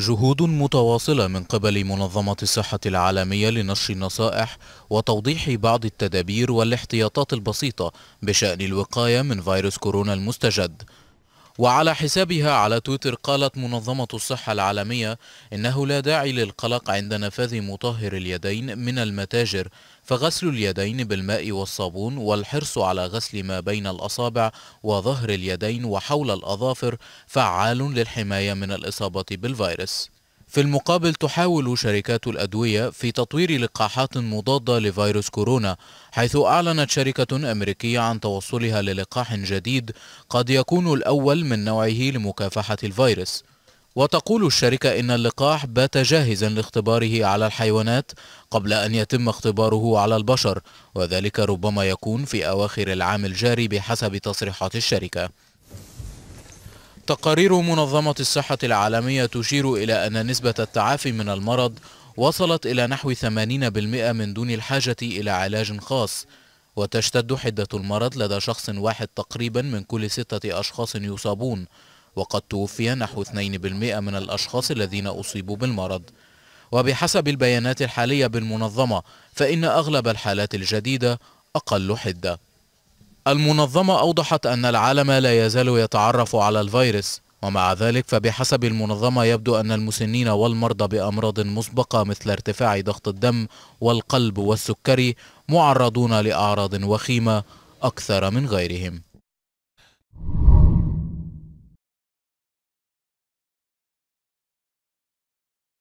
جهود متواصلة من قبل منظمة الصحة العالمية لنشر النصائح وتوضيح بعض التدابير والاحتياطات البسيطة بشأن الوقاية من فيروس كورونا المستجد وعلى حسابها على تويتر قالت منظمة الصحة العالمية إنه لا داعي للقلق عند نفاذ مطهر اليدين من المتاجر فغسل اليدين بالماء والصابون والحرص على غسل ما بين الأصابع وظهر اليدين وحول الأظافر فعال للحماية من الإصابة بالفيروس في المقابل تحاول شركات الأدوية في تطوير لقاحات مضادة لفيروس كورونا حيث أعلنت شركة أمريكية عن توصلها للقاح جديد قد يكون الأول من نوعه لمكافحة الفيروس وتقول الشركة إن اللقاح بات جاهزا لاختباره على الحيوانات قبل أن يتم اختباره على البشر وذلك ربما يكون في أواخر العام الجاري بحسب تصريحات الشركة تقارير منظمة الصحة العالمية تشير إلى أن نسبة التعافي من المرض وصلت إلى نحو 80% من دون الحاجة إلى علاج خاص وتشتد حدة المرض لدى شخص واحد تقريبا من كل ستة أشخاص يصابون وقد توفي نحو 2% من الأشخاص الذين أصيبوا بالمرض وبحسب البيانات الحالية بالمنظمة فإن أغلب الحالات الجديدة أقل حدة المنظمة أوضحت أن العالم لا يزال يتعرف على الفيروس ومع ذلك فبحسب المنظمة يبدو أن المسنين والمرضى بأمراض مسبقة مثل ارتفاع ضغط الدم والقلب والسكري معرضون لأعراض وخيمة أكثر من غيرهم